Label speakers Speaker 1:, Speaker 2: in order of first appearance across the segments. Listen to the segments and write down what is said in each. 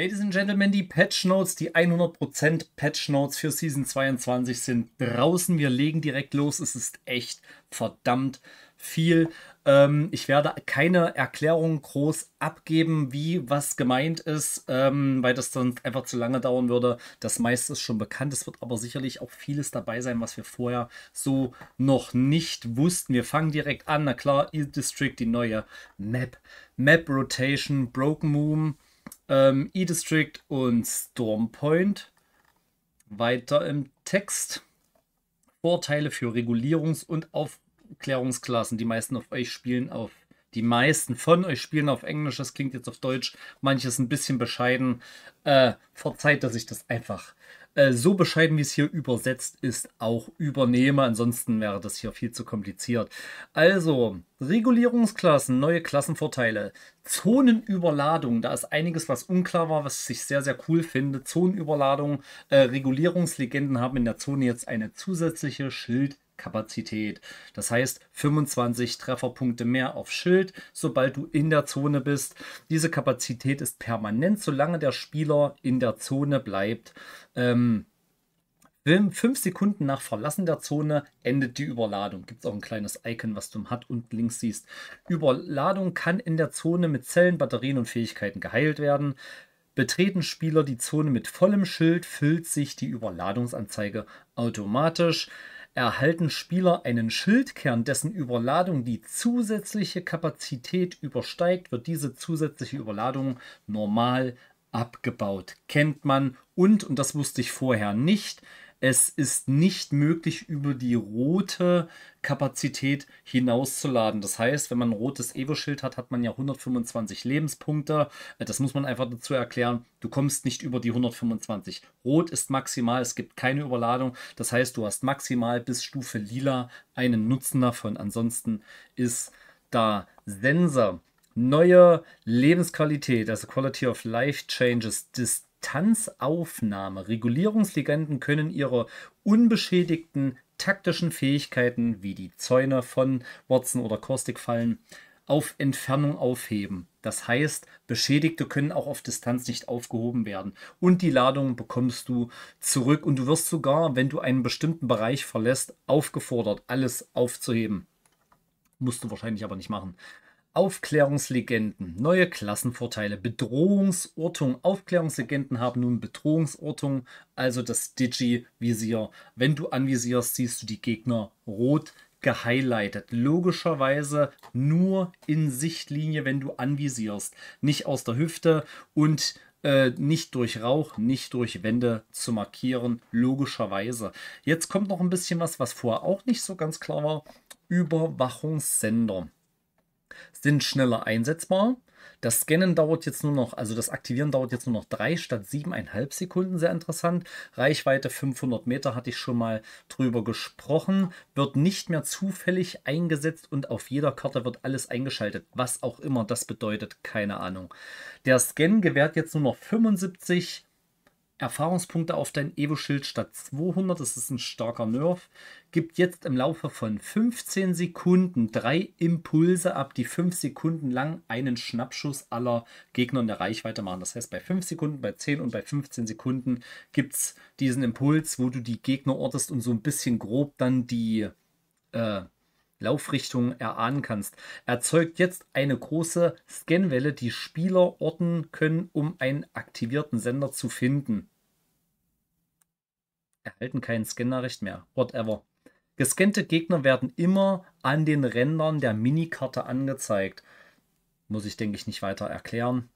Speaker 1: Ladies and Gentlemen, die Patch Notes, die 100% Patch Notes für Season 22 sind draußen. Wir legen direkt los. Es ist echt verdammt viel. Ähm, ich werde keine Erklärung groß abgeben, wie was gemeint ist, ähm, weil das dann einfach zu lange dauern würde. Das meiste ist schon bekannt. Es wird aber sicherlich auch vieles dabei sein, was wir vorher so noch nicht wussten. Wir fangen direkt an. Na klar, E-District, die neue Map. Map Rotation, Broken Moon ähm, E-District und Stormpoint. Weiter im Text. Vorteile für Regulierungs- und Aufklärungsklassen. Die meisten auf euch spielen auf die meisten von euch spielen auf Englisch, das klingt jetzt auf Deutsch, manches ein bisschen bescheiden. Äh, verzeiht, dass ich das einfach äh, so bescheiden, wie es hier übersetzt ist, auch übernehme. Ansonsten wäre das hier viel zu kompliziert. Also, Regulierungsklassen, neue Klassenvorteile. Zonenüberladung, da ist einiges, was unklar war, was ich sehr, sehr cool finde. Zonenüberladung, äh, Regulierungslegenden haben in der Zone jetzt eine zusätzliche Schild- Kapazität. Das heißt 25 Trefferpunkte mehr auf Schild, sobald du in der Zone bist. Diese Kapazität ist permanent, solange der Spieler in der Zone bleibt. Ähm, Fünf Sekunden nach Verlassen der Zone endet die Überladung. Gibt es auch ein kleines Icon, was du im HUD und links siehst. Überladung kann in der Zone mit Zellen, Batterien und Fähigkeiten geheilt werden. Betreten Spieler die Zone mit vollem Schild, füllt sich die Überladungsanzeige automatisch erhalten Spieler einen Schildkern, dessen Überladung die zusätzliche Kapazität übersteigt, wird diese zusätzliche Überladung normal abgebaut. Kennt man und, und das wusste ich vorher nicht, es ist nicht möglich, über die rote Kapazität hinauszuladen. Das heißt, wenn man ein rotes Evo-Schild hat, hat man ja 125 Lebenspunkte. Äh, das muss man einfach dazu erklären. Du kommst nicht über die 125. Rot ist maximal, es gibt keine Überladung. Das heißt, du hast maximal bis Stufe Lila einen Nutzen davon. Ansonsten ist da Sensor. Neue Lebensqualität, also Quality of Life Changes, Dis Tanzaufnahme. Regulierungslegenden können ihre unbeschädigten taktischen Fähigkeiten wie die Zäune von Watson oder Caustic fallen auf Entfernung aufheben. Das heißt, Beschädigte können auch auf Distanz nicht aufgehoben werden. Und die Ladung bekommst du zurück und du wirst sogar, wenn du einen bestimmten Bereich verlässt, aufgefordert, alles aufzuheben. Musst du wahrscheinlich aber nicht machen. Aufklärungslegenden, neue Klassenvorteile, Bedrohungsortung. Aufklärungslegenden haben nun Bedrohungsortung, also das Digi-Visier. Wenn du anvisierst, siehst du die Gegner rot gehighlightet. Logischerweise nur in Sichtlinie, wenn du anvisierst. Nicht aus der Hüfte und äh, nicht durch Rauch, nicht durch Wände zu markieren. Logischerweise. Jetzt kommt noch ein bisschen was, was vorher auch nicht so ganz klar war. Überwachungssender sind schneller einsetzbar. Das Scannen dauert jetzt nur noch, also das Aktivieren dauert jetzt nur noch drei statt siebeneinhalb Sekunden, sehr interessant. Reichweite 500 Meter hatte ich schon mal drüber gesprochen, wird nicht mehr zufällig eingesetzt und auf jeder Karte wird alles eingeschaltet, was auch immer das bedeutet, keine Ahnung. Der Scan gewährt jetzt nur noch 75 Erfahrungspunkte auf dein Evo-Schild statt 200, das ist ein starker Nerf, gibt jetzt im Laufe von 15 Sekunden drei Impulse ab, die 5 Sekunden lang einen Schnappschuss aller Gegner in der Reichweite machen. Das heißt, bei 5 Sekunden, bei 10 und bei 15 Sekunden gibt es diesen Impuls, wo du die Gegner ortest und so ein bisschen grob dann die äh, Laufrichtung erahnen kannst, erzeugt jetzt eine große Scanwelle, die Spieler orten können, um einen aktivierten Sender zu finden. Erhalten keinen Scan-Nachricht mehr. Whatever. Gescannte Gegner werden immer an den Rändern der Minikarte angezeigt. Muss ich, denke ich, nicht weiter erklären.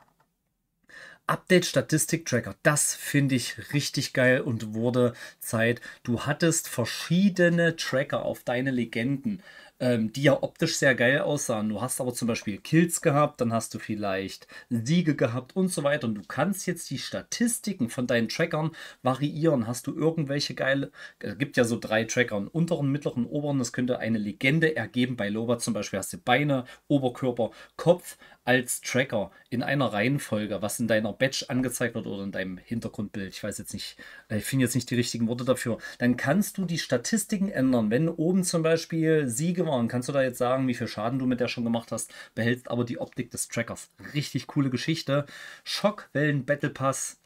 Speaker 1: Update Statistik Tracker, das finde ich richtig geil und wurde Zeit. Du hattest verschiedene Tracker auf deine Legenden ähm, die ja optisch sehr geil aussahen. Du hast aber zum Beispiel Kills gehabt, dann hast du vielleicht Siege gehabt und so weiter. Und du kannst jetzt die Statistiken von deinen Trackern variieren. Hast du irgendwelche geile, es äh, gibt ja so drei Tracker, einen unteren, mittleren, oberen. Das könnte eine Legende ergeben. Bei Loba zum Beispiel hast du Beine, Oberkörper, Kopf, als Tracker in einer Reihenfolge, was in deiner Batch angezeigt wird oder in deinem Hintergrundbild, ich weiß jetzt nicht, äh, ich finde jetzt nicht die richtigen Worte dafür, dann kannst du die Statistiken ändern. Wenn oben zum Beispiel Siege waren, kannst du da jetzt sagen, wie viel Schaden du mit der schon gemacht hast, behältst aber die Optik des Trackers. Richtig coole Geschichte. Schockwellen Battle Pass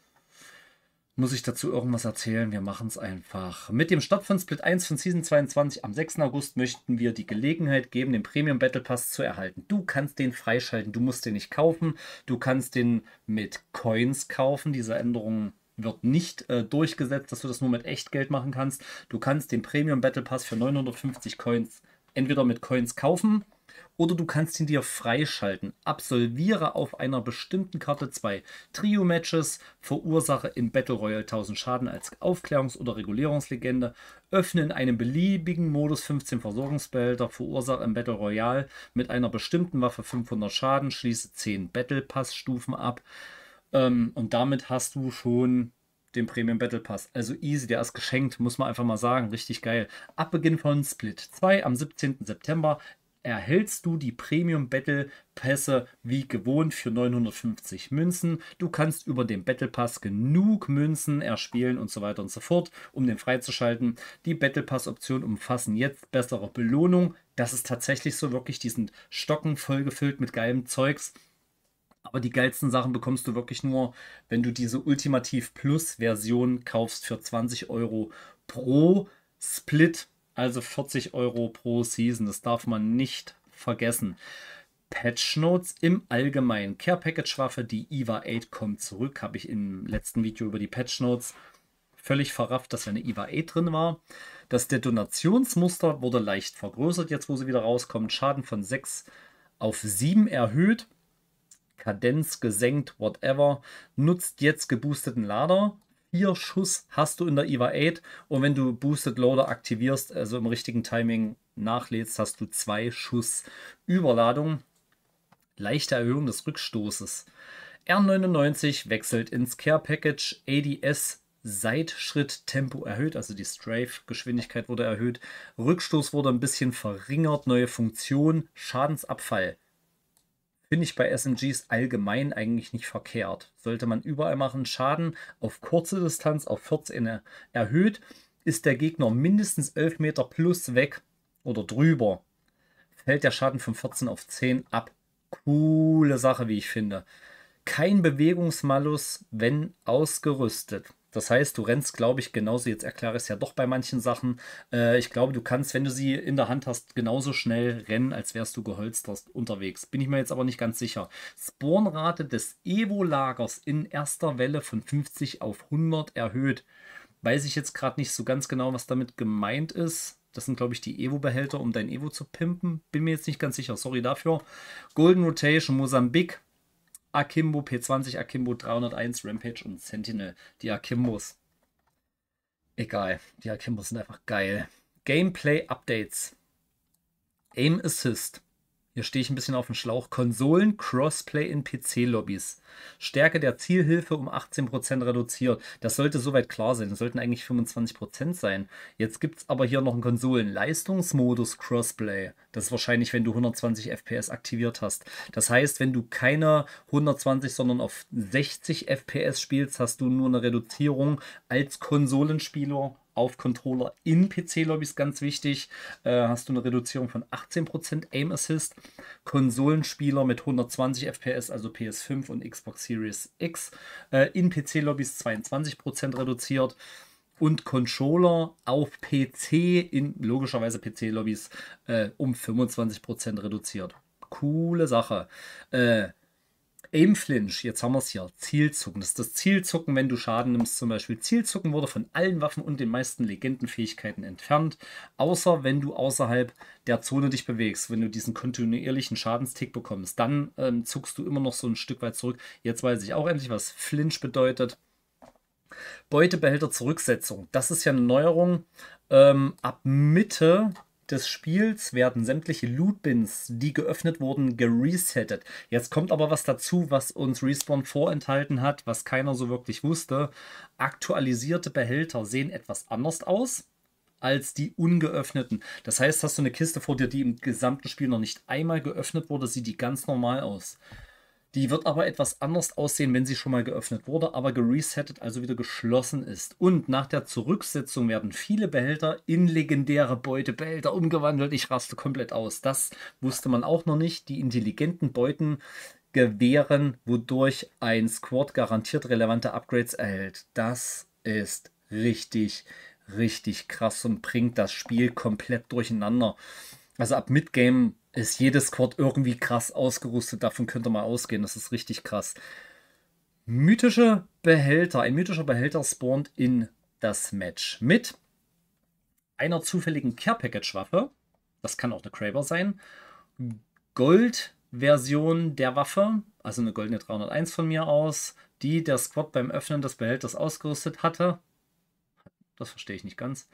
Speaker 1: muss ich dazu irgendwas erzählen? Wir machen es einfach. Mit dem Start von Split 1 von Season 22 am 6. August möchten wir die Gelegenheit geben, den Premium Battle Pass zu erhalten. Du kannst den freischalten, du musst den nicht kaufen, du kannst den mit Coins kaufen. Diese Änderung wird nicht äh, durchgesetzt, dass du das nur mit Echtgeld machen kannst. Du kannst den Premium Battle Pass für 950 Coins entweder mit Coins kaufen oder du kannst ihn dir freischalten. Absolviere auf einer bestimmten Karte zwei Trio-Matches, verursache in Battle Royale 1000 Schaden als Aufklärungs- oder Regulierungslegende, öffne in einem beliebigen Modus 15 Versorgungsbehälter, verursache im Battle Royale mit einer bestimmten Waffe 500 Schaden, schließe 10 Battle Pass-Stufen ab. Ähm, und damit hast du schon den Premium Battle Pass. Also easy, der ist geschenkt, muss man einfach mal sagen. Richtig geil. Ab Beginn von Split 2 am 17. September erhältst du die Premium Battle Pässe wie gewohnt für 950 Münzen. Du kannst über den Battle Pass genug Münzen erspielen und so weiter und so fort, um den freizuschalten. Die Battle Pass Optionen umfassen jetzt bessere Belohnung. Das ist tatsächlich so wirklich, die sind stocken vollgefüllt mit geilem Zeugs. Aber die geilsten Sachen bekommst du wirklich nur, wenn du diese Ultimativ Plus Version kaufst für 20 Euro pro Split also 40 Euro pro Season. Das darf man nicht vergessen. Patch Notes im Allgemeinen. Care Package Waffe, die IVA 8 kommt zurück. Habe ich im letzten Video über die Patch Notes völlig verrafft, dass eine IVA 8 drin war. Das Detonationsmuster wurde leicht vergrößert, jetzt wo sie wieder rauskommt. Schaden von 6 auf 7 erhöht. Kadenz gesenkt, whatever. Nutzt jetzt geboosteten Lader vier Schuss hast du in der EVA 8 und wenn du Boosted Loader aktivierst, also im richtigen Timing nachlädst, hast du zwei Schuss Überladung. Leichte Erhöhung des Rückstoßes. R99 wechselt ins Care Package ADS Seitschritt-Tempo erhöht, also die Strafe-Geschwindigkeit wurde erhöht, Rückstoß wurde ein bisschen verringert, neue Funktion, Schadensabfall finde ich bei SMGs allgemein eigentlich nicht verkehrt. Sollte man überall machen. Schaden auf kurze Distanz auf 14 erhöht, ist der Gegner mindestens 11 Meter plus weg oder drüber. Fällt der Schaden von 14 auf 10 ab. Coole Sache, wie ich finde. Kein Bewegungsmalus, wenn ausgerüstet. Das heißt, du rennst, glaube ich, genauso, jetzt erkläre ich es ja doch bei manchen Sachen, äh, ich glaube, du kannst, wenn du sie in der Hand hast, genauso schnell rennen, als wärst du geholstert unterwegs. Bin ich mir jetzt aber nicht ganz sicher. Spornrate des Evo-Lagers in erster Welle von 50 auf 100 erhöht. Weiß ich jetzt gerade nicht so ganz genau, was damit gemeint ist. Das sind, glaube ich, die Evo-Behälter, um dein Evo zu pimpen. Bin mir jetzt nicht ganz sicher. Sorry dafür. Golden Rotation Mosambik Akimbo, P20 Akimbo, 301 Rampage und Sentinel. Die Akimbos. Egal, die Akimbos sind einfach geil. Gameplay Updates. Aim Assist hier stehe ich ein bisschen auf dem Schlauch, Konsolen Crossplay in PC-Lobbys. Stärke der Zielhilfe um 18% reduziert. Das sollte soweit klar sein. Das sollten eigentlich 25% sein. Jetzt gibt es aber hier noch einen Konsolen-Leistungsmodus Crossplay. Das ist wahrscheinlich, wenn du 120 FPS aktiviert hast. Das heißt, wenn du keine 120, sondern auf 60 FPS spielst, hast du nur eine Reduzierung als Konsolenspieler auf Controller in PC-Lobbys ganz wichtig, äh, hast du eine Reduzierung von 18% Aim Assist. Konsolenspieler mit 120 FPS, also PS5 und Xbox Series X, äh, in PC-Lobbys 22% reduziert. Und Controller auf PC in logischerweise PC-Lobbys äh, um 25% reduziert. Coole Sache. Äh, Aim Flinch, jetzt haben wir es hier. Zielzucken. Das ist das Zielzucken, wenn du Schaden nimmst zum Beispiel. Zielzucken wurde von allen Waffen und den meisten Legendenfähigkeiten entfernt. Außer wenn du außerhalb der Zone dich bewegst. Wenn du diesen kontinuierlichen Schadenstick bekommst, dann ähm, zuckst du immer noch so ein Stück weit zurück. Jetzt weiß ich auch endlich, was Flinch bedeutet. Beutebehälter Zurücksetzung. Das ist ja eine Neuerung. Ähm, ab Mitte des Spiels werden sämtliche Lootbins, die geöffnet wurden, geresettet. Jetzt kommt aber was dazu, was uns Respawn vorenthalten hat, was keiner so wirklich wusste. Aktualisierte Behälter sehen etwas anders aus als die ungeöffneten. Das heißt, hast du eine Kiste vor dir, die im gesamten Spiel noch nicht einmal geöffnet wurde, sieht die ganz normal aus. Die wird aber etwas anders aussehen, wenn sie schon mal geöffnet wurde, aber geresettet, also wieder geschlossen ist. Und nach der Zurücksetzung werden viele Behälter in legendäre Beutebehälter umgewandelt. Ich raste komplett aus. Das wusste man auch noch nicht. Die intelligenten Beuten gewähren, wodurch ein Squad garantiert relevante Upgrades erhält. Das ist richtig, richtig krass und bringt das Spiel komplett durcheinander. Also ab Midgame ist jedes Squad irgendwie krass ausgerüstet. Davon könnte man ausgehen. Das ist richtig krass. Mythische Behälter. Ein mythischer Behälter spawnt in das Match mit einer zufälligen Care-Package-Waffe. Das kann auch eine Kraber sein. Gold-Version der Waffe, also eine goldene 301 von mir aus, die der Squad beim Öffnen des Behälters ausgerüstet hatte. Das verstehe ich nicht ganz.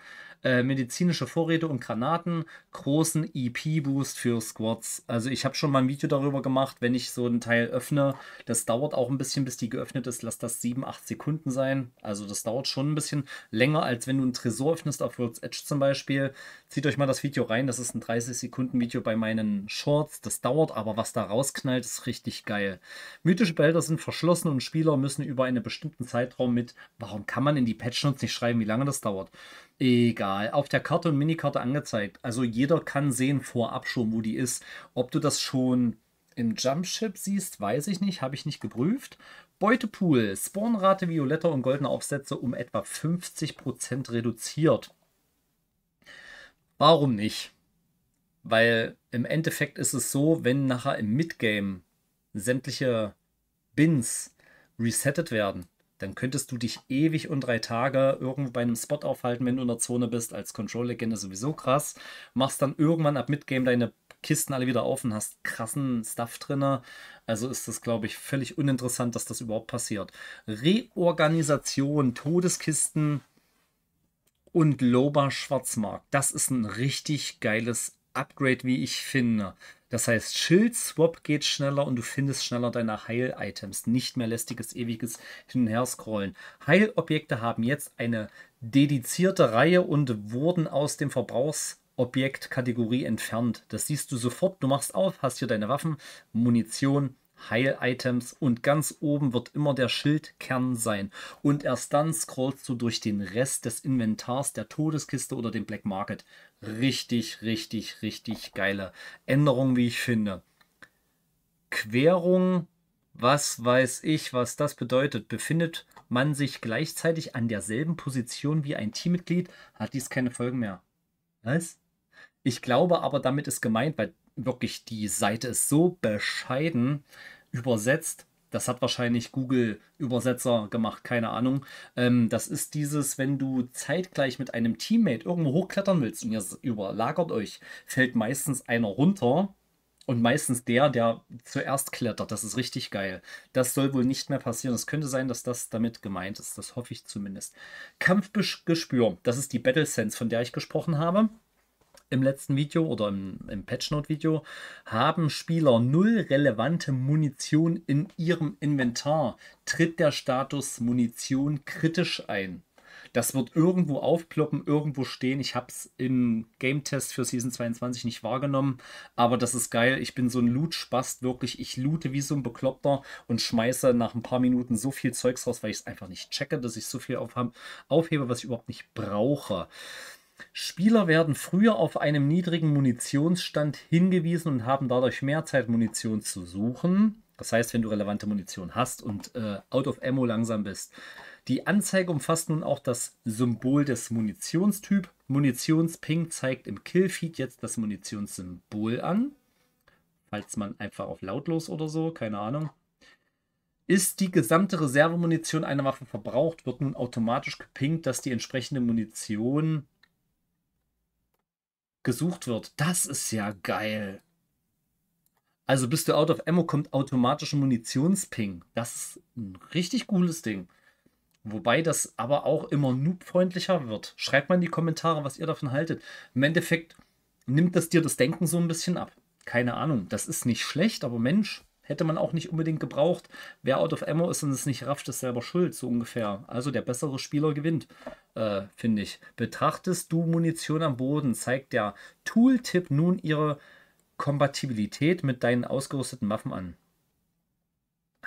Speaker 1: Äh, medizinische Vorräte und Granaten, großen EP-Boost für Squads. Also ich habe schon mal ein Video darüber gemacht, wenn ich so einen Teil öffne, das dauert auch ein bisschen, bis die geöffnet ist, lass das 7, 8 Sekunden sein. Also das dauert schon ein bisschen länger, als wenn du einen Tresor öffnest auf World's Edge zum Beispiel. Zieht euch mal das Video rein, das ist ein 30 Sekunden Video bei meinen Shorts, das dauert, aber was da rausknallt, ist richtig geil. Mythische Behälter sind verschlossen und Spieler müssen über einen bestimmten Zeitraum mit, warum kann man in die Patchnotes nicht schreiben, wie lange das dauert? Egal, auf der Karte und Minikarte angezeigt. Also jeder kann sehen vorab schon, wo die ist. Ob du das schon im Jumpship siehst, weiß ich nicht, habe ich nicht geprüft. Beutepool, Spawnrate violetter und goldener Aufsätze um etwa 50% reduziert. Warum nicht? Weil im Endeffekt ist es so, wenn nachher im Midgame sämtliche Bins resettet werden, dann könntest du dich ewig und drei Tage irgendwo bei einem Spot aufhalten, wenn du in der Zone bist, als Control-Legende sowieso krass. Machst dann irgendwann ab Midgame deine Kisten alle wieder auf und hast krassen Stuff drin. Also ist das, glaube ich, völlig uninteressant, dass das überhaupt passiert. Reorganisation, Todeskisten und Loba Schwarzmarkt. Das ist ein richtig geiles Upgrade, wie ich finde. Das heißt, Schild-Swap geht schneller und du findest schneller deine Heil-Items. Nicht mehr lästiges, ewiges Hin- und Her-Scrollen. Heilobjekte haben jetzt eine dedizierte Reihe und wurden aus dem Verbrauchsobjekt-Kategorie entfernt. Das siehst du sofort. Du machst auf, hast hier deine Waffen, Munition, Heil-Items und ganz oben wird immer der Schildkern sein. Und erst dann scrollst du durch den Rest des Inventars der Todeskiste oder dem Black Market richtig, richtig, richtig geile Änderung, wie ich finde. Querung, was weiß ich, was das bedeutet, befindet man sich gleichzeitig an derselben Position wie ein Teammitglied, hat dies keine Folgen mehr. Was? Ich glaube aber, damit ist gemeint, weil wirklich die Seite ist so bescheiden übersetzt, das hat wahrscheinlich Google Übersetzer gemacht, keine Ahnung. Ähm, das ist dieses, wenn du zeitgleich mit einem Teammate irgendwo hochklettern willst und ihr überlagert euch, fällt meistens einer runter und meistens der, der zuerst klettert. Das ist richtig geil. Das soll wohl nicht mehr passieren. Es könnte sein, dass das damit gemeint ist. Das hoffe ich zumindest. Kampfgespür, das ist die Battle Sense, von der ich gesprochen habe im letzten Video oder im, im Patch Note Video, haben Spieler null relevante Munition in ihrem Inventar, tritt der Status Munition kritisch ein. Das wird irgendwo aufploppen, irgendwo stehen. Ich habe es im Game Test für Season 22 nicht wahrgenommen, aber das ist geil. Ich bin so ein Loot-Spast, wirklich. Ich loote wie so ein Bekloppter und schmeiße nach ein paar Minuten so viel Zeugs raus, weil ich es einfach nicht checke, dass ich so viel aufhebe, was ich überhaupt nicht brauche. Spieler werden früher auf einem niedrigen Munitionsstand hingewiesen und haben dadurch mehr Zeit, Munition zu suchen. Das heißt, wenn du relevante Munition hast und äh, out of ammo langsam bist. Die Anzeige umfasst nun auch das Symbol des Munitionstyp. Munitionsping zeigt im Killfeed jetzt das Munitionssymbol an. Falls man einfach auf lautlos oder so, keine Ahnung. Ist die gesamte Reservemunition einer Waffe verbraucht, wird nun automatisch gepinkt, dass die entsprechende Munition gesucht wird. Das ist ja geil. Also bist du out of ammo, kommt automatisch ein Munitionsping. Das ist ein richtig cooles Ding. Wobei das aber auch immer noobfreundlicher wird. Schreibt mal in die Kommentare, was ihr davon haltet. Im Endeffekt nimmt das dir das Denken so ein bisschen ab. Keine Ahnung, das ist nicht schlecht, aber Mensch, hätte man auch nicht unbedingt gebraucht. Wer out of ammo ist und es nicht rafft, ist selber schuld, so ungefähr. Also der bessere Spieler gewinnt, äh, finde ich. Betrachtest du Munition am Boden, zeigt der Tooltip nun ihre Kompatibilität mit deinen ausgerüsteten Waffen an.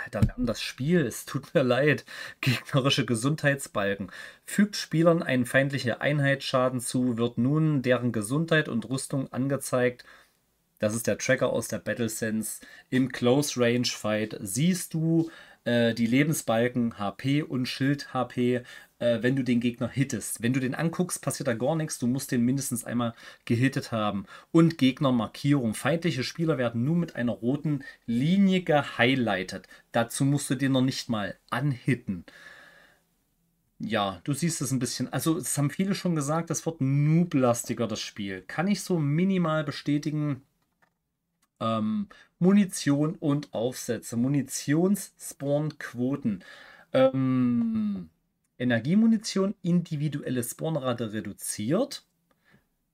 Speaker 1: Alter, wir haben das Spiel, es tut mir leid. Gegnerische Gesundheitsbalken. Fügt Spielern einen feindliche Einheitsschaden zu, wird nun deren Gesundheit und Rüstung angezeigt das ist der Tracker aus der Battle Sense. Im Close Range Fight siehst du äh, die Lebensbalken HP und Schild HP, äh, wenn du den Gegner hittest. Wenn du den anguckst, passiert da gar nichts. Du musst den mindestens einmal gehittet haben. Und Gegnermarkierung. Feindliche Spieler werden nur mit einer roten Linie gehighlightet. Dazu musst du den noch nicht mal anhitten. Ja, du siehst es ein bisschen. Also, es haben viele schon gesagt, das wird nooblastiger, das Spiel. Kann ich so minimal bestätigen ähm, Munition und Aufsätze, Munitionsspawnquoten, ähm, Energiemunition, individuelle Spawnrate reduziert.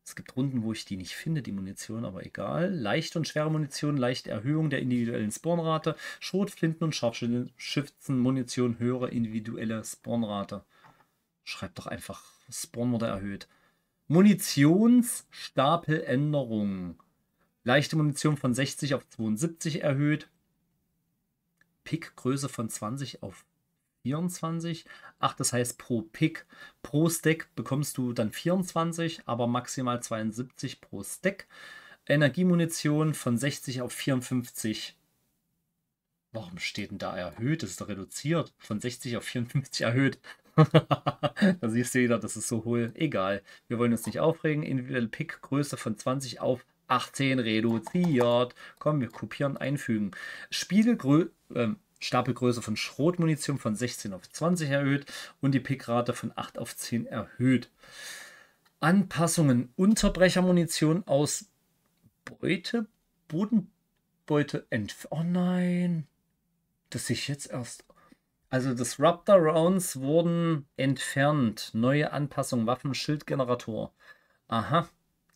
Speaker 1: Es gibt Runden, wo ich die nicht finde, die Munition, aber egal. Leichte und schwere Munition, leichte Erhöhung der individuellen Spawnrate. Schrotflinten und Scharfschützen-Munition, höhere individuelle Spawnrate. Schreibt doch einfach, Spawn wurde erhöht. Munitionsstapeländerungen leichte Munition von 60 auf 72 erhöht, Pickgröße von 20 auf 24. Ach, das heißt pro Pick, pro Stack bekommst du dann 24, aber maximal 72 pro Stack. Energiemunition von 60 auf 54. Warum steht denn da erhöht? Das ist doch reduziert. Von 60 auf 54 erhöht. da siehst du wieder, das ist so hohl. Egal. Wir wollen uns nicht aufregen. Individuelle Pickgröße von 20 auf 18 reduziert. Komm, wir kopieren, einfügen. Spiegelgrö äh, Stapelgröße von Schrotmunition von 16 auf 20 erhöht und die Pickrate von 8 auf 10 erhöht. Anpassungen Unterbrechermunition aus Beute, Bodenbeute entfernt. Oh nein, das sehe ich jetzt erst. Also das Raptor Rounds wurden entfernt. Neue Anpassung Waffen Schildgenerator. Aha.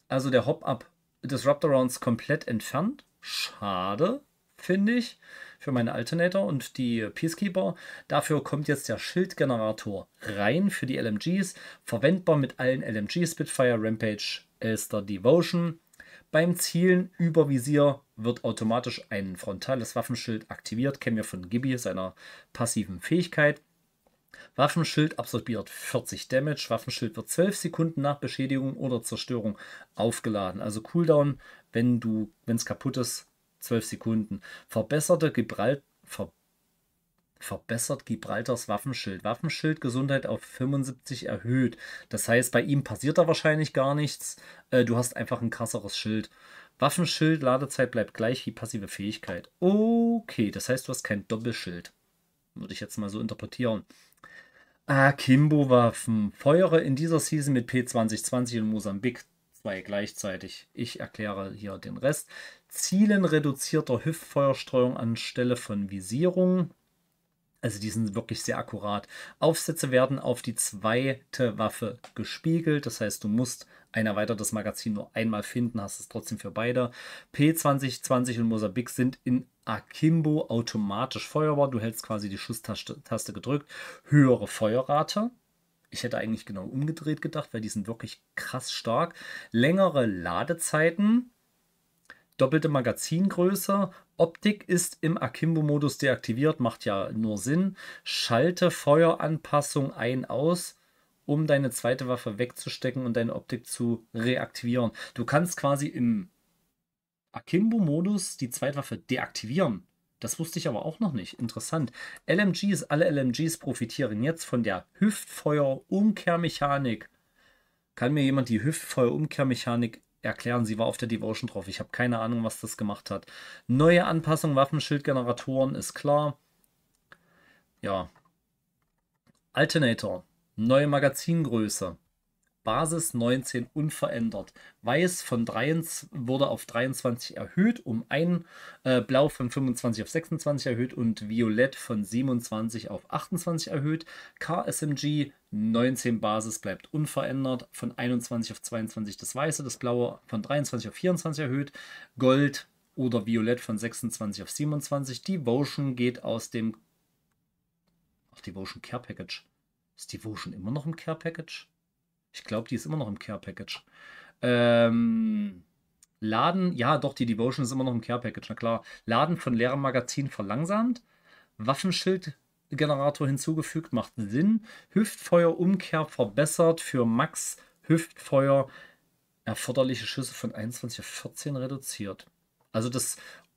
Speaker 1: Also der Hop-Up Disruptor Rounds komplett entfernt. Schade, finde ich, für meine Alternator und die Peacekeeper. Dafür kommt jetzt der Schildgenerator rein für die LMGs. Verwendbar mit allen LMGs: Spitfire, Rampage, Elster, Devotion. Beim Zielen über Visier wird automatisch ein frontales Waffenschild aktiviert. Kennen wir von Gibby, seiner passiven Fähigkeit. Waffenschild absorbiert 40 Damage. Waffenschild wird 12 Sekunden nach Beschädigung oder Zerstörung aufgeladen. Also Cooldown, wenn du, wenn es kaputt ist, 12 Sekunden. Verbesserte Gibralt, ver, verbessert Gibraltars Waffenschild. Waffenschild Gesundheit auf 75 erhöht. Das heißt, bei ihm passiert da wahrscheinlich gar nichts. Äh, du hast einfach ein krasseres Schild. Waffenschild, Ladezeit bleibt gleich wie passive Fähigkeit. Okay, das heißt, du hast kein Doppelschild würde ich jetzt mal so interpretieren. Akimbo-Waffen. Ah, feuere in dieser Season mit P2020 in Mosambik zwei gleichzeitig. Ich erkläre hier den Rest. Zielen reduzierter Hüftfeuerstreuung anstelle von Visierung. Also die sind wirklich sehr akkurat. Aufsätze werden auf die zweite Waffe gespiegelt. Das heißt, du musst ein erweitertes Magazin nur einmal finden, hast es trotzdem für beide. P2020 und Mosambik sind in Akimbo automatisch feuerbar. Du hältst quasi die Schusstaste gedrückt. Höhere Feuerrate. Ich hätte eigentlich genau umgedreht gedacht, weil die sind wirklich krass stark. Längere Ladezeiten. Doppelte Magazingröße. Optik ist im Akimbo-Modus deaktiviert, macht ja nur Sinn. Schalte Feueranpassung ein, aus, um deine zweite Waffe wegzustecken und deine Optik zu reaktivieren. Du kannst quasi im Akimbo-Modus die Zweitwaffe deaktivieren. Das wusste ich aber auch noch nicht. Interessant. LMGs, alle LMGs profitieren jetzt von der Hüftfeuer-Umkehrmechanik. Kann mir jemand die Hüftfeuer-Umkehrmechanik erklären? Sie war auf der Devotion drauf. Ich habe keine Ahnung, was das gemacht hat. Neue Anpassung, Waffenschildgeneratoren, ist klar. Ja. Alternator. Neue Magazingröße. Basis 19 unverändert. Weiß von 23, wurde auf 23 erhöht, um ein äh, Blau von 25 auf 26 erhöht und Violett von 27 auf 28 erhöht. KSMG 19 Basis bleibt unverändert, von 21 auf 22 das Weiße, das Blaue von 23 auf 24 erhöht. Gold oder Violett von 26 auf 27. Devotion geht aus dem. Ach, Devotion Care Package. Ist Devotion immer noch im Care Package? Ich glaube, die ist immer noch im Care Package. Ähm, Laden, ja, doch, die Devotion ist immer noch im Care Package, na klar. Laden von leerem Magazin verlangsamt. Waffenschildgenerator hinzugefügt, macht Sinn. Hüftfeuerumkehr verbessert für Max Hüftfeuer. Erforderliche Schüsse von 21 auf 14 reduziert. Also das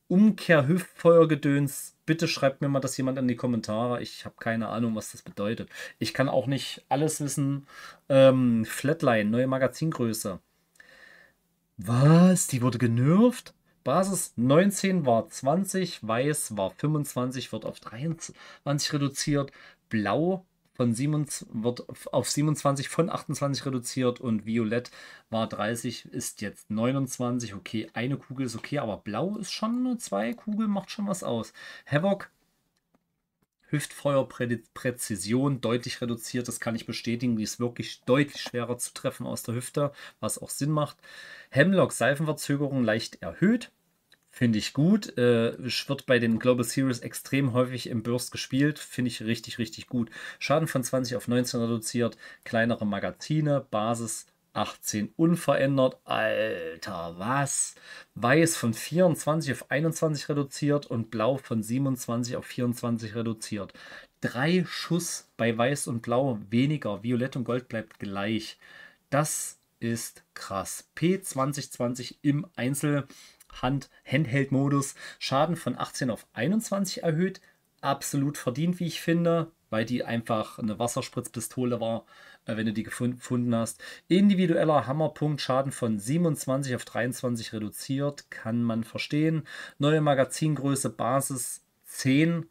Speaker 1: Umkehrhüftfeuergedöns. Bitte schreibt mir mal das jemand in die Kommentare. Ich habe keine Ahnung, was das bedeutet. Ich kann auch nicht alles wissen. Ähm, Flatline, neue Magazingröße. Was? Die wurde genervt? Basis 19 war 20, weiß war 25, wird auf 23 reduziert, blau von 27, wird auf 27 von 28 reduziert und Violett war 30, ist jetzt 29. Okay, eine Kugel ist okay, aber Blau ist schon, nur zwei Kugeln macht schon was aus. Havoc Hüftfeuerpräzision deutlich reduziert. Das kann ich bestätigen. Die ist wirklich deutlich schwerer zu treffen aus der Hüfte, was auch Sinn macht. Hemlock Seifenverzögerung leicht erhöht. Finde ich gut. Äh, wird bei den Global Series extrem häufig im Burst gespielt. Finde ich richtig, richtig gut. Schaden von 20 auf 19 reduziert. Kleinere Magazine. Basis 18 unverändert. Alter, was? Weiß von 24 auf 21 reduziert und Blau von 27 auf 24 reduziert. Drei Schuss bei Weiß und Blau weniger. Violett und Gold bleibt gleich. Das ist krass. P2020 im Einzel Hand-Handheld-Modus Schaden von 18 auf 21 erhöht. Absolut verdient, wie ich finde, weil die einfach eine Wasserspritzpistole war, äh, wenn du die gefunden hast. Individueller Hammerpunkt Schaden von 27 auf 23 reduziert, kann man verstehen. Neue Magazingröße Basis 10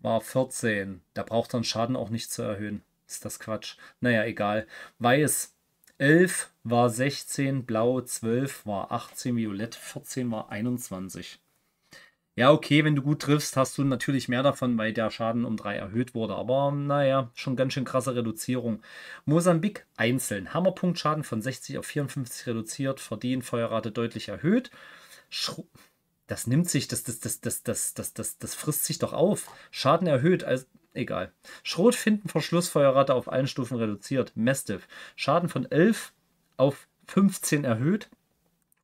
Speaker 1: war 14. Da braucht er einen Schaden auch nicht zu erhöhen. Ist das Quatsch? Naja, egal. Weiß 11 war 16, blau 12 war 18, violett 14 war 21. Ja, okay, wenn du gut triffst, hast du natürlich mehr davon, weil der Schaden um 3 erhöht wurde. Aber naja, schon ganz schön krasse Reduzierung. Mosambik einzeln. Hammerpunktschaden von 60 auf 54 reduziert, verdient, Feuerrate deutlich erhöht. Schru das nimmt sich, das, das, das, das, das, das, das, das frisst sich doch auf. Schaden erhöht, also Egal. Schrot finden Verschlussfeuerrate auf allen Stufen reduziert. Mastiff. Schaden von 11 auf 15 erhöht.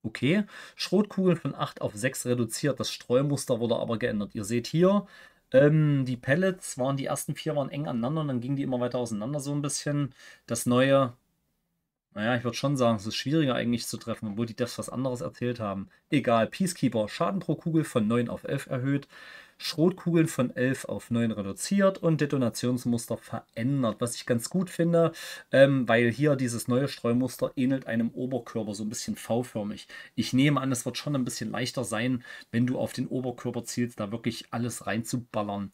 Speaker 1: Okay. Schrotkugeln von 8 auf 6 reduziert. Das Streumuster wurde aber geändert. Ihr seht hier, ähm, die Pellets waren, die ersten vier waren eng aneinander und dann gingen die immer weiter auseinander so ein bisschen. Das neue, naja, ich würde schon sagen, es ist schwieriger eigentlich zu treffen, obwohl die Devs was anderes erzählt haben. Egal, Peacekeeper, Schaden pro Kugel von 9 auf 11 erhöht. Schrotkugeln von 11 auf 9 reduziert und Detonationsmuster verändert, was ich ganz gut finde, ähm, weil hier dieses neue Streumuster ähnelt einem Oberkörper so ein bisschen V-förmig. Ich nehme an, es wird schon ein bisschen leichter sein, wenn du auf den Oberkörper zielst, da wirklich alles reinzuballern.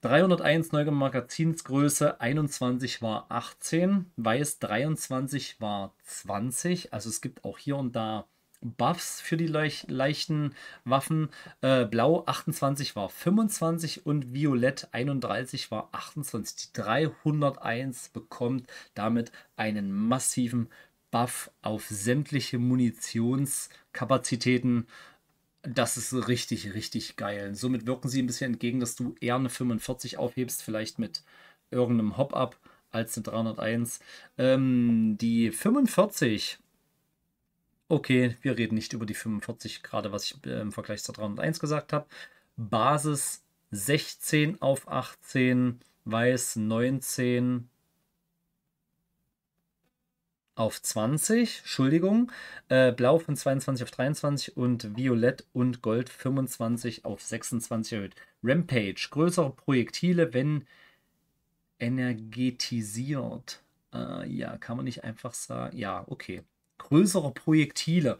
Speaker 1: 301 neue Magazinsgröße, 21 war 18, weiß 23 war 20. Also es gibt auch hier und da Buffs für die Leuch leichten Waffen. Äh, Blau 28 war 25 und Violett 31 war 28. Die 301 bekommt damit einen massiven Buff auf sämtliche Munitionskapazitäten. Das ist richtig, richtig geil. Somit wirken sie ein bisschen entgegen, dass du eher eine 45 aufhebst, vielleicht mit irgendeinem Hop-Up als eine 301. Ähm, die 45 Okay, wir reden nicht über die 45 gerade, was ich äh, im Vergleich zur 301 gesagt habe. Basis 16 auf 18, Weiß 19 auf 20, Entschuldigung, äh, Blau von 22 auf 23 und Violett und Gold 25 auf 26 erhöht. Rampage, größere Projektile, wenn energetisiert. Äh, ja, kann man nicht einfach sagen. Ja, okay größere Projektile,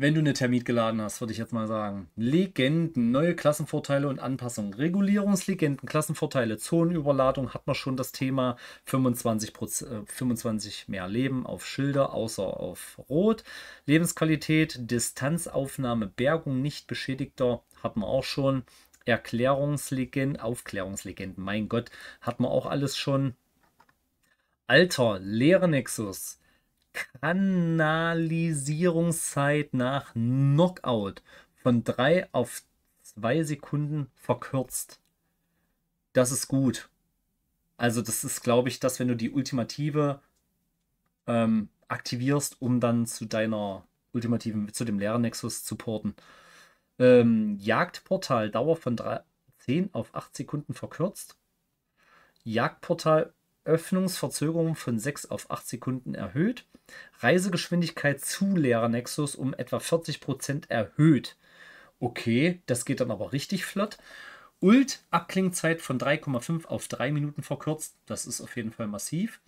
Speaker 1: wenn du eine Termit geladen hast, würde ich jetzt mal sagen. Legenden, neue Klassenvorteile und Anpassungen. Regulierungslegenden, Klassenvorteile, Zonenüberladung hat man schon das Thema 25, äh, 25 mehr Leben auf Schilder, außer auf Rot. Lebensqualität, Distanzaufnahme, Bergung nicht beschädigter hat man auch schon. Erklärungslegenden, Aufklärungslegenden, mein Gott, hat man auch alles schon. Alter, Leere Nexus. Kanalisierungszeit nach Knockout von 3 auf 2 Sekunden verkürzt. Das ist gut. Also das ist, glaube ich, das, wenn du die Ultimative ähm, aktivierst, um dann zu deiner ultimativen, zu dem leeren Nexus zu porten. Ähm, Jagdportal Dauer von 3, 10 auf 8 Sekunden verkürzt. Jagdportal Öffnungsverzögerung von 6 auf 8 Sekunden erhöht, Reisegeschwindigkeit zu leerer Nexus um etwa 40% erhöht. Okay, das geht dann aber richtig flott. Ult, Abklingzeit von 3,5 auf 3 Minuten verkürzt, das ist auf jeden Fall massiv.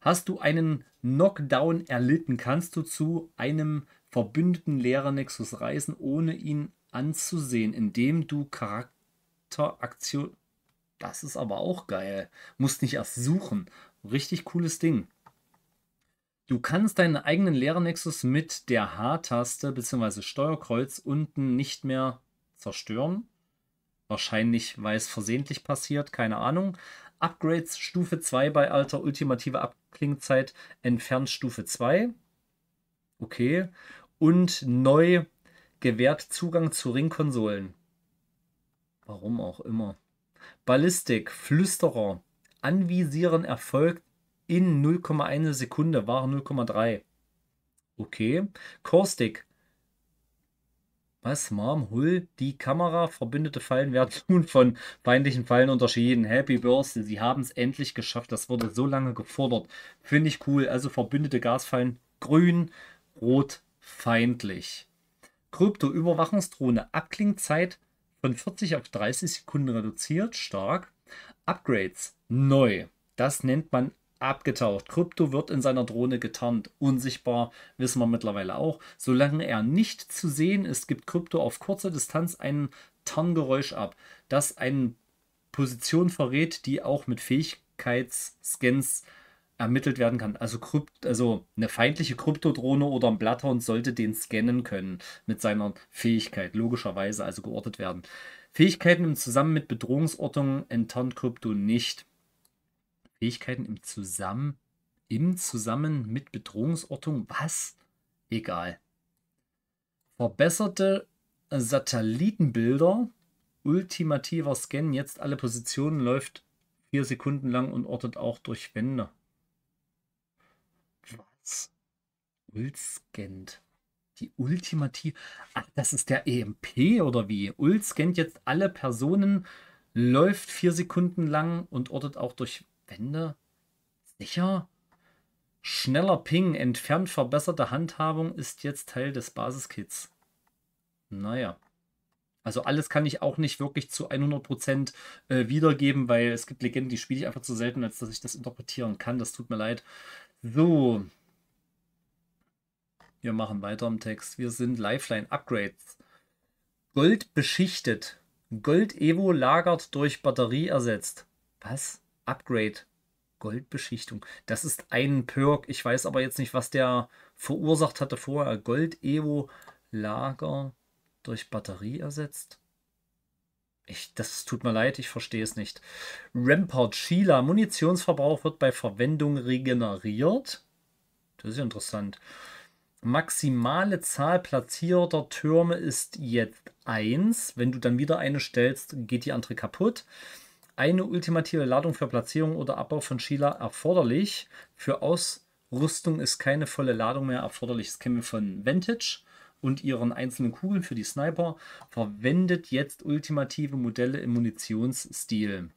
Speaker 1: Hast du einen Knockdown erlitten, kannst du zu einem verbündeten Lehrer Nexus reisen, ohne ihn anzusehen, indem du Charakteraktion das ist aber auch geil. Musst nicht erst suchen. Richtig cooles Ding. Du kannst deinen eigenen Lehrernexus mit der H-Taste bzw. Steuerkreuz unten nicht mehr zerstören. Wahrscheinlich, weil es versehentlich passiert, keine Ahnung. Upgrades Stufe 2 bei alter ultimative Abklingzeit entfernt Stufe 2. Okay. Und neu gewährt Zugang zu Ringkonsolen. Warum auch immer. Ballistik, Flüsterer, Anvisieren erfolgt in 0,1 Sekunde, war 0,3. Okay. Caustic. Was, Mom, Hull, die Kamera, verbündete Fallen werden nun von feindlichen Fallen unterschieden. Happy Birthday, sie haben es endlich geschafft. Das wurde so lange gefordert. Finde ich cool. Also verbündete Gasfallen grün, rot, feindlich. Krypto-Überwachungsdrohne, Abklingzeit von 40 auf 30 Sekunden reduziert, stark. Upgrades neu. Das nennt man abgetaucht. Krypto wird in seiner Drohne getarnt. Unsichtbar wissen wir mittlerweile auch. Solange er nicht zu sehen ist, gibt Krypto auf kurzer Distanz ein Tarngeräusch ab, das eine Position verrät, die auch mit Fähigkeitsscans äh, ermittelt werden kann. Also, Krypt, also eine feindliche Kryptodrohne oder ein Blatthund sollte den scannen können mit seiner Fähigkeit, logischerweise, also geortet werden. Fähigkeiten im Zusammen mit Bedrohungsortung enttarnt Krypto nicht. Fähigkeiten im Zusammen, im Zusammen mit Bedrohungsortung, was? Egal. Verbesserte Satellitenbilder, ultimativer Scan, jetzt alle Positionen läuft vier Sekunden lang und ortet auch durch Wände. Platz. Ulskent. Die ultimative. Ach, das ist der EMP oder wie? Ulskent jetzt alle Personen, läuft vier Sekunden lang und ortet auch durch Wände. Sicher? Schneller Ping, entfernt verbesserte Handhabung ist jetzt Teil des Basiskits. Naja. Also alles kann ich auch nicht wirklich zu 100% äh, wiedergeben, weil es gibt Legenden, die spiele ich einfach zu selten, als dass ich das interpretieren kann. Das tut mir leid. So, wir machen weiter im Text. Wir sind Lifeline Upgrades. Gold beschichtet. Gold Evo lagert durch Batterie ersetzt. Was? Upgrade. Goldbeschichtung. Das ist ein Perk. Ich weiß aber jetzt nicht, was der verursacht hatte vorher. Gold Evo Lager durch Batterie ersetzt. Ich, das tut mir leid, ich verstehe es nicht. Rampart Sheila. Munitionsverbrauch wird bei Verwendung regeneriert. Das ist interessant maximale Zahl platzierter Türme ist jetzt 1. Wenn du dann wieder eine stellst, geht die andere kaputt. Eine ultimative Ladung für Platzierung oder Abbau von Schieler erforderlich. Für Ausrüstung ist keine volle Ladung mehr erforderlich. Das kennen wir von Vantage und ihren einzelnen Kugeln für die Sniper. Verwendet jetzt ultimative Modelle im Munitionsstil.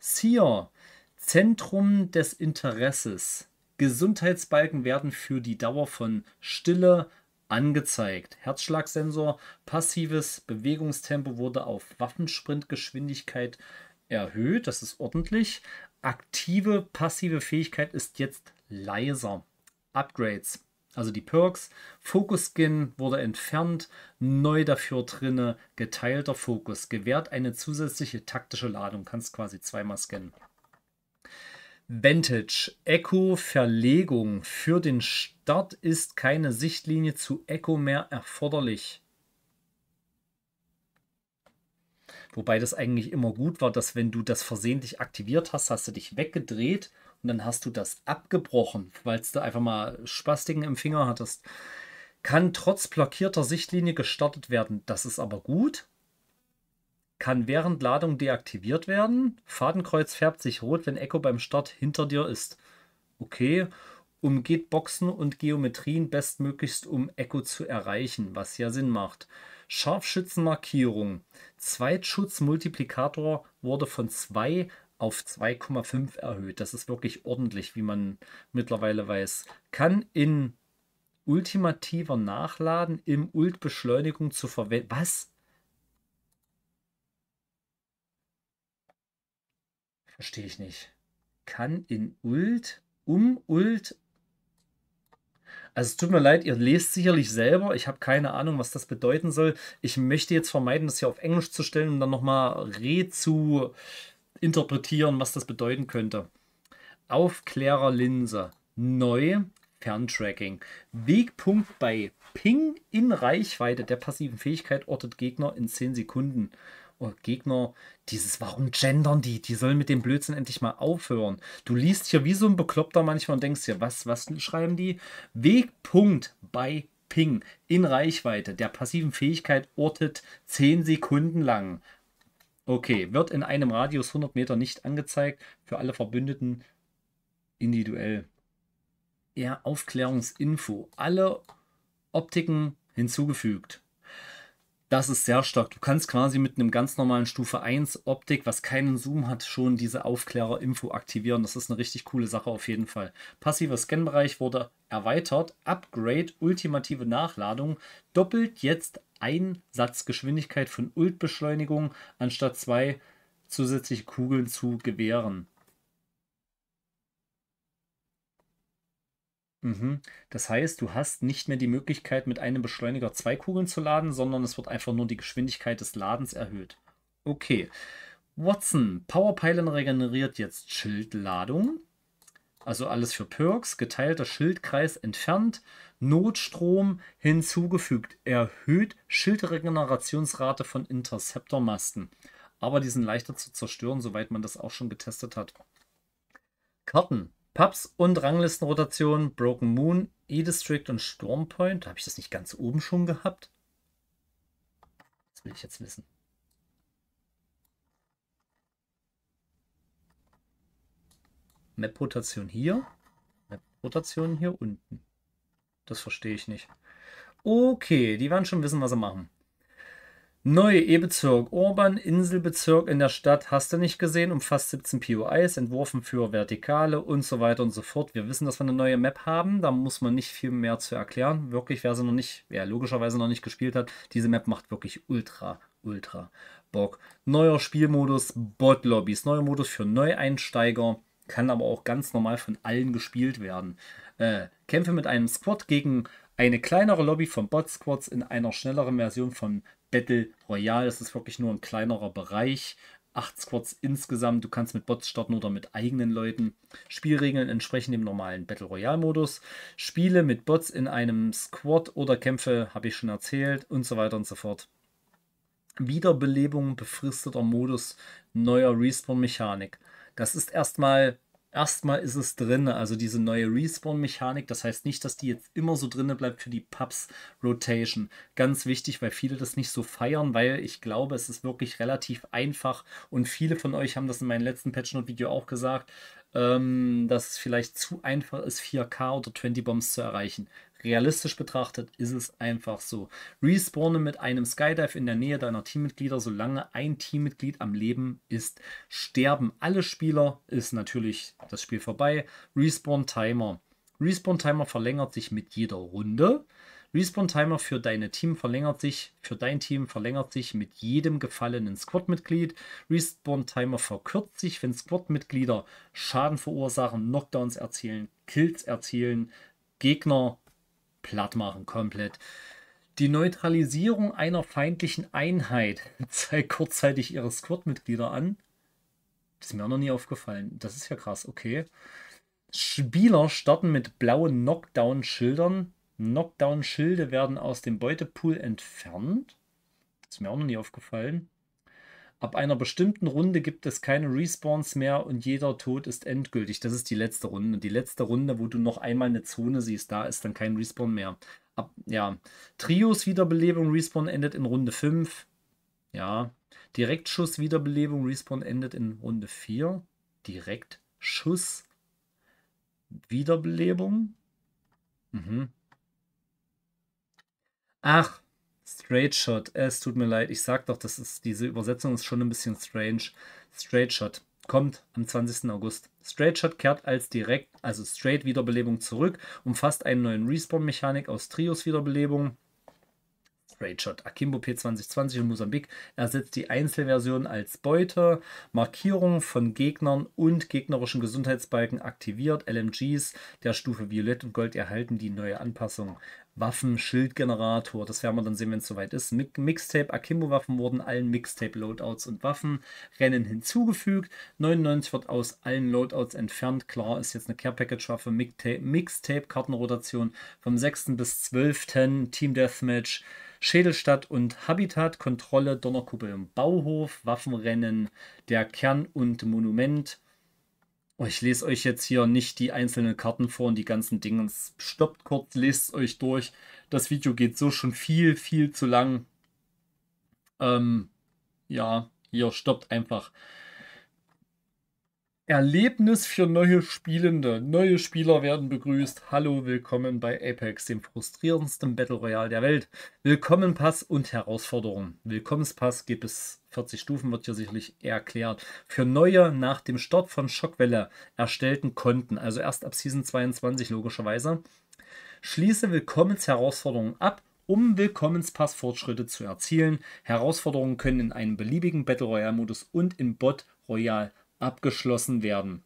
Speaker 1: Seer, Zentrum des Interesses. Gesundheitsbalken werden für die Dauer von Stille angezeigt. Herzschlagsensor, passives Bewegungstempo wurde auf Waffensprintgeschwindigkeit erhöht. Das ist ordentlich. Aktive passive Fähigkeit ist jetzt leiser. Upgrades, also die Perks. Focus Skin wurde entfernt. Neu dafür drinne geteilter Fokus. Gewährt eine zusätzliche taktische Ladung. Kannst quasi zweimal scannen. Vantage Echo Verlegung. Für den Start ist keine Sichtlinie zu Echo mehr erforderlich. Wobei das eigentlich immer gut war, dass wenn du das versehentlich aktiviert hast, hast du dich weggedreht und dann hast du das abgebrochen, weil du einfach mal Spastiken im Finger hattest. Kann trotz blockierter Sichtlinie gestartet werden. Das ist aber gut, kann während Ladung deaktiviert werden. Fadenkreuz färbt sich rot, wenn Echo beim Start hinter dir ist. Okay, umgeht Boxen und Geometrien bestmöglichst, um Echo zu erreichen, was ja Sinn macht. Scharfschützenmarkierung. Zweitschutzmultiplikator wurde von 2 auf 2,5 erhöht. Das ist wirklich ordentlich, wie man mittlerweile weiß. Kann in ultimativer Nachladen im Ult-Beschleunigung zu verwenden. Was? Verstehe ich nicht. Kann in Ult, um Ult. Also es tut mir leid, ihr lest sicherlich selber. Ich habe keine Ahnung, was das bedeuten soll. Ich möchte jetzt vermeiden, das hier auf Englisch zu stellen, um dann nochmal re zu interpretieren, was das bedeuten könnte. Aufklärerlinse. Neu. Ferntracking. Wegpunkt bei Ping in Reichweite der passiven Fähigkeit ortet Gegner in 10 Sekunden. Oh, Gegner dieses, warum gendern die? Die sollen mit dem Blödsinn endlich mal aufhören. Du liest hier wie so ein Bekloppter manchmal und denkst dir, was, was schreiben die? Wegpunkt bei Ping in Reichweite der passiven Fähigkeit ortet 10 Sekunden lang. Okay, wird in einem Radius 100 Meter nicht angezeigt, für alle Verbündeten individuell. Ja, Aufklärungsinfo. Alle Optiken hinzugefügt das ist sehr stark. Du kannst quasi mit einem ganz normalen Stufe 1 Optik, was keinen Zoom hat, schon diese Aufklärer-Info aktivieren. Das ist eine richtig coole Sache auf jeden Fall. Passiver Scanbereich wurde erweitert. Upgrade, ultimative Nachladung, doppelt jetzt Einsatzgeschwindigkeit von Ultbeschleunigung anstatt zwei zusätzliche Kugeln zu gewähren. Mhm. Das heißt, du hast nicht mehr die Möglichkeit, mit einem Beschleuniger zwei Kugeln zu laden, sondern es wird einfach nur die Geschwindigkeit des Ladens erhöht. Okay. Watson, Power Pylon regeneriert jetzt Schildladung. Also alles für Perks, geteilter Schildkreis entfernt, Notstrom hinzugefügt, erhöht Schildregenerationsrate von Interceptor-Masten. Aber die sind leichter zu zerstören, soweit man das auch schon getestet hat. Karten, Pubs und Ranglistenrotation Broken Moon, E-District und Stormpoint. Habe ich das nicht ganz oben schon gehabt? Das will ich jetzt wissen. Map-Rotation hier. Map-Rotation hier unten. Das verstehe ich nicht. Okay, die werden schon wissen, was sie machen. Neu, E-Bezirk, Urban-Inselbezirk in der Stadt, hast du nicht gesehen, umfasst 17 POIs, entworfen für Vertikale und so weiter und so fort. Wir wissen, dass wir eine neue Map haben, da muss man nicht viel mehr zu erklären. Wirklich, wer sie noch nicht, wer logischerweise noch nicht gespielt hat, diese Map macht wirklich ultra, ultra Bock. Neuer Spielmodus, Bot-Lobbys, neuer Modus für Neueinsteiger, kann aber auch ganz normal von allen gespielt werden. Äh, Kämpfe mit einem Squad gegen eine kleinere Lobby von Bot-Squads in einer schnelleren Version von Battle Royale. Das ist wirklich nur ein kleinerer Bereich. Acht Squads insgesamt. Du kannst mit Bots starten oder mit eigenen Leuten. Spielregeln entsprechen dem normalen Battle Royale-Modus. Spiele mit Bots in einem Squad oder Kämpfe, habe ich schon erzählt, und so weiter und so fort. Wiederbelebung, befristeter Modus, neuer Respawn-Mechanik. Das ist erstmal Erstmal ist es drin, also diese neue Respawn-Mechanik. Das heißt nicht, dass die jetzt immer so drin bleibt für die Pubs-Rotation. Ganz wichtig, weil viele das nicht so feiern, weil ich glaube, es ist wirklich relativ einfach und viele von euch haben das in meinem letzten Patch-Note-Video auch gesagt, ähm, dass es vielleicht zu einfach ist, 4K oder 20 Bombs zu erreichen. Realistisch betrachtet ist es einfach so. Respawne mit einem Skydive in der Nähe deiner Teammitglieder, solange ein Teammitglied am Leben ist. Sterben alle Spieler, ist natürlich das Spiel vorbei. Respawn Timer. Respawn Timer verlängert sich mit jeder Runde. Respawn Timer für deine Team verlängert sich, für dein Team verlängert sich mit jedem gefallenen Squad-Mitglied. Respawn Timer verkürzt sich, wenn Squad-Mitglieder Schaden verursachen, Knockdowns erzielen, Kills erzielen, Gegner platt machen, komplett. Die Neutralisierung einer feindlichen Einheit zeigt kurzzeitig ihre Squad-Mitglieder an. Das ist mir auch noch nie aufgefallen. Das ist ja krass, okay. Spieler starten mit blauen Knockdown-Schildern. Knockdown-Schilde werden aus dem Beutepool entfernt. Das ist mir auch noch nie aufgefallen. Ab einer bestimmten Runde gibt es keine Respawns mehr und jeder Tod ist endgültig. Das ist die letzte Runde. die letzte Runde, wo du noch einmal eine Zone siehst, da ist dann kein Respawn mehr. Ab, ja. Trios Wiederbelebung, Respawn endet in Runde 5. Ja. Direktschuss Wiederbelebung, Respawn endet in Runde 4. Direktschuss Wiederbelebung. Mhm. Ach, Straight Shot. Äh, es tut mir leid, ich sag doch, das ist, diese Übersetzung ist schon ein bisschen strange. Straight Shot kommt am 20. August. Straight Shot kehrt als direkt, also Straight Wiederbelebung zurück, umfasst einen neuen Respawn-Mechanik aus Trios Wiederbelebung Straight Akimbo P2020 in Mosambik ersetzt die Einzelversion als Beute, Markierung von Gegnern und gegnerischen Gesundheitsbalken aktiviert. LMGs der Stufe Violett und Gold erhalten die neue Anpassung. Waffen, Schildgenerator, das werden wir dann sehen, wenn es soweit ist. Mixtape, Akimbo-Waffen wurden allen Mixtape-Loadouts und Waffen Rennen hinzugefügt. 99 wird aus allen Loadouts entfernt. Klar ist jetzt eine Care-Package-Waffe, Mixtape-Kartenrotation vom 6. bis 12. Team Deathmatch. Schädelstadt und Habitat, Kontrolle, Donnerkuppel im Bauhof, Waffenrennen, der Kern und Monument. Oh, ich lese euch jetzt hier nicht die einzelnen Karten vor und die ganzen Dinge. Stoppt kurz, lest euch durch. Das Video geht so schon viel, viel zu lang. Ähm, ja, hier stoppt einfach. Erlebnis für neue Spielende. Neue Spieler werden begrüßt. Hallo, willkommen bei Apex, dem frustrierendsten Battle Royale der Welt. Willkommen Pass und Herausforderung. Willkommenspass gibt es 40 Stufen, wird hier sicherlich erklärt. Für neue nach dem Start von Schockwelle erstellten Konten, also erst ab Season 22 logischerweise. Schließe Willkommensherausforderungen ab um Willkommenspass-Fortschritte zu erzielen. Herausforderungen können in einem beliebigen Battle Royale-Modus und im Bot Royale abgeschlossen werden.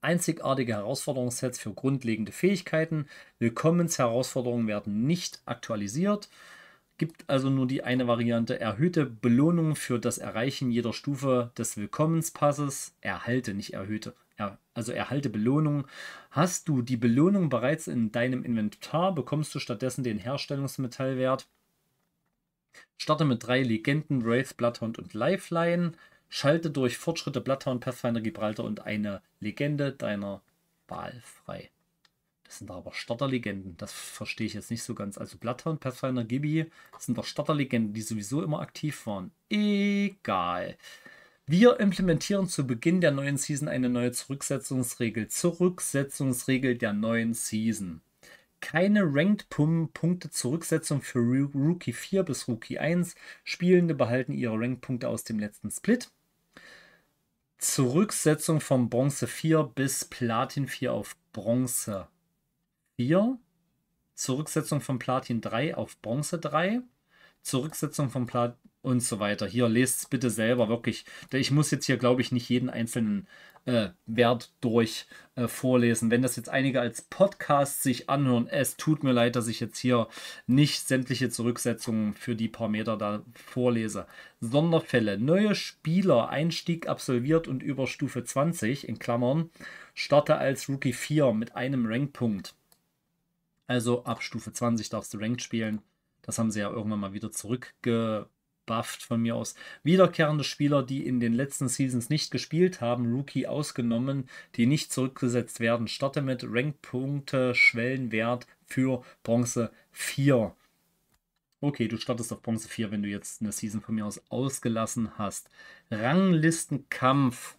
Speaker 1: Einzigartige Herausforderungssets für grundlegende Fähigkeiten. Willkommensherausforderungen werden nicht aktualisiert. Gibt also nur die eine Variante. Erhöhte Belohnung für das Erreichen jeder Stufe des Willkommenspasses. Erhalte, nicht erhöhte. Er, also erhalte Belohnung. Hast du die Belohnung bereits in deinem Inventar, bekommst du stattdessen den Herstellungsmetallwert. Starte mit drei Legenden, Wraith, Bloodhound und Lifeline. Schalte durch Fortschritte Bloodhound, Pathfinder, Gibraltar und eine Legende deiner Wahl frei. Das sind aber Starterlegenden. Das verstehe ich jetzt nicht so ganz. Also Bloodhound, Pathfinder, Gibi sind doch Starterlegenden, die sowieso immer aktiv waren. Egal. Wir implementieren zu Beginn der neuen Season eine neue Zurücksetzungsregel. Zurücksetzungsregel der neuen Season. Keine Ranked-Punkte Zurücksetzung für Rookie 4 bis Rookie 1. Spielende behalten ihre Ranked-Punkte aus dem letzten Split. Zurücksetzung von Bronze 4 bis Platin 4 auf Bronze 4. Zurücksetzung von Platin 3 auf Bronze 3. Zurücksetzung vom Plan und so weiter. Hier, lest es bitte selber wirklich. Ich muss jetzt hier, glaube ich, nicht jeden einzelnen äh, Wert durch äh, vorlesen. Wenn das jetzt einige als Podcast sich anhören, es tut mir leid, dass ich jetzt hier nicht sämtliche Zurücksetzungen für die paar Meter da vorlese. Sonderfälle. Neue Spieler, Einstieg absolviert und über Stufe 20 in Klammern, starte als Rookie 4 mit einem Rankpunkt. Also ab Stufe 20 darfst du Ranked spielen. Das haben sie ja irgendwann mal wieder zurückgebufft von mir aus. Wiederkehrende Spieler, die in den letzten Seasons nicht gespielt haben, Rookie ausgenommen, die nicht zurückgesetzt werden, starte mit Rankpunkte Schwellenwert für Bronze 4. Okay, du startest auf Bronze 4, wenn du jetzt eine Season von mir aus ausgelassen hast. Ranglistenkampf.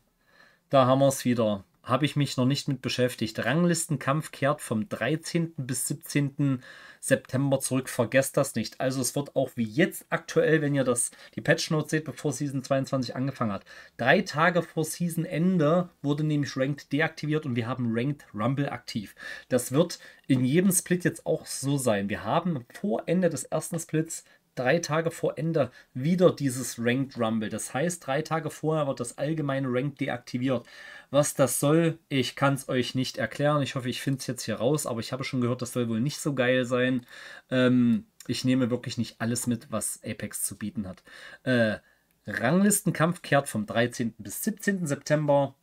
Speaker 1: Da haben wir es wieder habe ich mich noch nicht mit beschäftigt. Ranglistenkampf kehrt vom 13. bis 17. September zurück. Vergesst das nicht. Also es wird auch wie jetzt aktuell, wenn ihr das die Patch Notes seht, bevor Season 22 angefangen hat. Drei Tage vor Season Ende wurde nämlich Ranked deaktiviert und wir haben Ranked Rumble aktiv. Das wird in jedem Split jetzt auch so sein. Wir haben vor Ende des ersten Splits drei Tage vor Ende wieder dieses Ranked Rumble. Das heißt, drei Tage vorher wird das allgemeine Ranked deaktiviert. Was das soll, ich kann es euch nicht erklären. Ich hoffe, ich finde es jetzt hier raus, aber ich habe schon gehört, das soll wohl nicht so geil sein. Ähm, ich nehme wirklich nicht alles mit, was Apex zu bieten hat. Äh, Ranglistenkampf kehrt vom 13. bis 17. September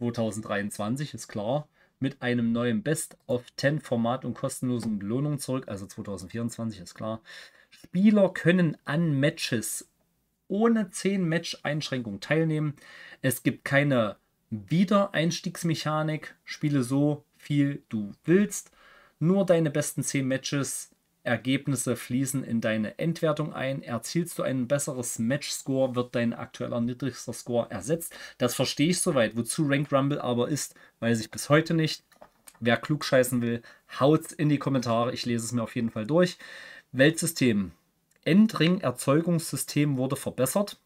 Speaker 1: 2023, ist klar, mit einem neuen Best of 10 Format und kostenlosen Belohnungen zurück, also 2024 ist klar. Spieler können an Matches ohne 10 match einschränkungen teilnehmen. Es gibt keine Wiedereinstiegsmechanik. Spiele so viel du willst. Nur deine besten 10 Matches, Ergebnisse fließen in deine Endwertung ein. Erzielst du ein besseres Match-Score, wird dein aktueller niedrigster Score ersetzt. Das verstehe ich soweit. Wozu Rank Rumble aber ist, weiß ich bis heute nicht. Wer klug scheißen will, haut's in die Kommentare. Ich lese es mir auf jeden Fall durch. Weltsystem. Endring-Erzeugungssystem wurde verbessert.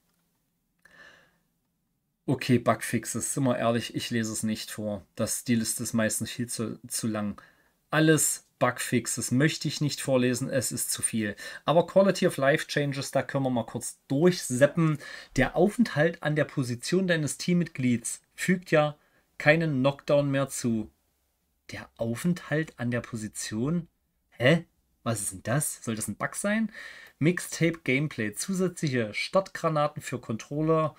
Speaker 1: Okay, Bugfixes, sind wir ehrlich, ich lese es nicht vor. Das, die Liste ist meistens viel zu, zu lang. Alles Bugfixes möchte ich nicht vorlesen, es ist zu viel. Aber Quality of Life Changes, da können wir mal kurz durchseppen. Der Aufenthalt an der Position deines Teammitglieds fügt ja keinen Knockdown mehr zu. Der Aufenthalt an der Position? Hä? Was ist denn das? Soll das ein Bug sein? Mixtape Gameplay, zusätzliche Stadtgranaten für Controller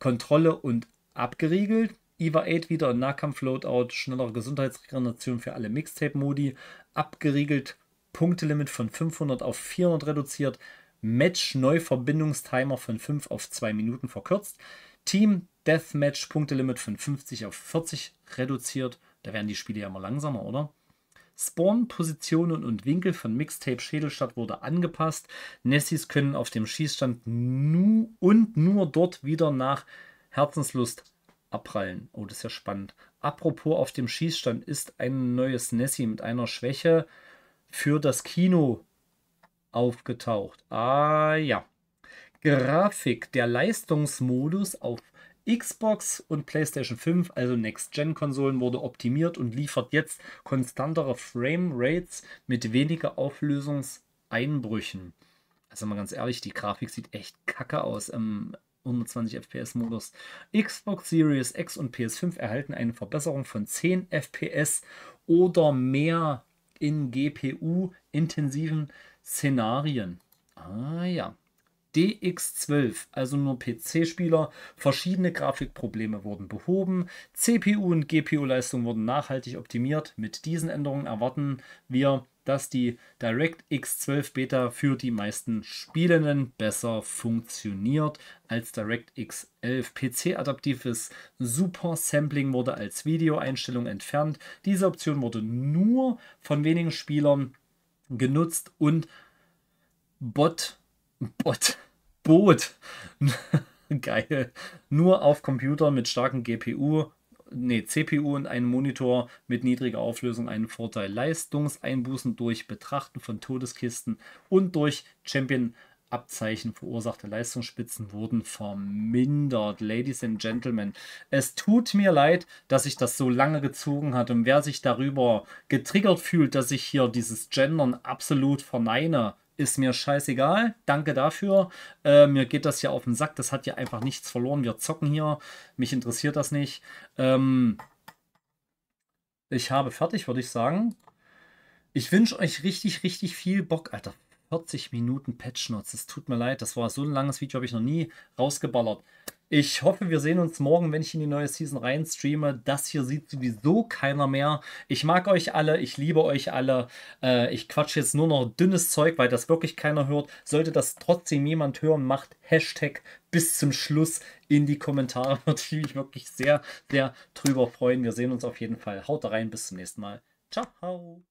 Speaker 1: Kontrolle und abgeriegelt. Eva 8 wieder Nahkampf, Loadout, schnellere Gesundheitsregeneration für alle Mixtape-Modi, abgeriegelt, Punktelimit von 500 auf 400 reduziert, Match-Neuverbindungstimer von 5 auf 2 Minuten verkürzt, Team Deathmatch-Punktelimit von 50 auf 40 reduziert. Da werden die Spiele ja immer langsamer, oder? Spawn-Positionen und Winkel von Mixtape Schädelstadt wurde angepasst. Nessies können auf dem Schießstand nu und nur dort wieder nach Herzenslust abprallen. Oh, das ist ja spannend. Apropos auf dem Schießstand ist ein neues Nessie mit einer Schwäche für das Kino aufgetaucht. Ah ja. Grafik. Der Leistungsmodus auf Xbox und PlayStation 5, also Next-Gen-Konsolen, wurde optimiert und liefert jetzt konstantere Frame Rates mit weniger Auflösungseinbrüchen. Also mal ganz ehrlich, die Grafik sieht echt kacke aus im 120 FPS Modus. Xbox Series X und PS5 erhalten eine Verbesserung von 10 FPS oder mehr in GPU-intensiven Szenarien. Ah ja, DX12, also nur PC-Spieler. Verschiedene Grafikprobleme wurden behoben. CPU und GPU-Leistung wurden nachhaltig optimiert. Mit diesen Änderungen erwarten wir, dass die DirectX 12 Beta für die meisten Spielenden besser funktioniert als DirectX 11. PC-adaptives Super Sampling wurde als Videoeinstellung entfernt. Diese Option wurde nur von wenigen Spielern genutzt und Bot Bot. Boot. Geil. Nur auf Computer mit starken GPU, nee, CPU und einem Monitor mit niedriger Auflösung einen Vorteil. Leistungseinbußen durch Betrachten von Todeskisten und durch Champion Abzeichen verursachte Leistungsspitzen wurden vermindert. Ladies and Gentlemen, es tut mir leid, dass ich das so lange gezogen hat und wer sich darüber getriggert fühlt, dass ich hier dieses Gendern absolut verneine, ist mir scheißegal. Danke dafür. Äh, mir geht das ja auf den Sack. Das hat ja einfach nichts verloren. Wir zocken hier. Mich interessiert das nicht. Ähm, ich habe fertig, würde ich sagen. Ich wünsche euch richtig, richtig viel Bock, Alter. 40 Minuten Patch Notes. Es tut mir leid, das war so ein langes Video, habe ich noch nie rausgeballert. Ich hoffe, wir sehen uns morgen, wenn ich in die neue Season rein streame. Das hier sieht sowieso keiner mehr. Ich mag euch alle, ich liebe euch alle. Äh, ich quatsche jetzt nur noch dünnes Zeug, weil das wirklich keiner hört. Sollte das trotzdem jemand hören, macht Hashtag bis zum Schluss in die Kommentare. Würde ich mich wirklich sehr, sehr drüber freuen. Wir sehen uns auf jeden Fall. Haut rein, bis zum nächsten Mal. Ciao.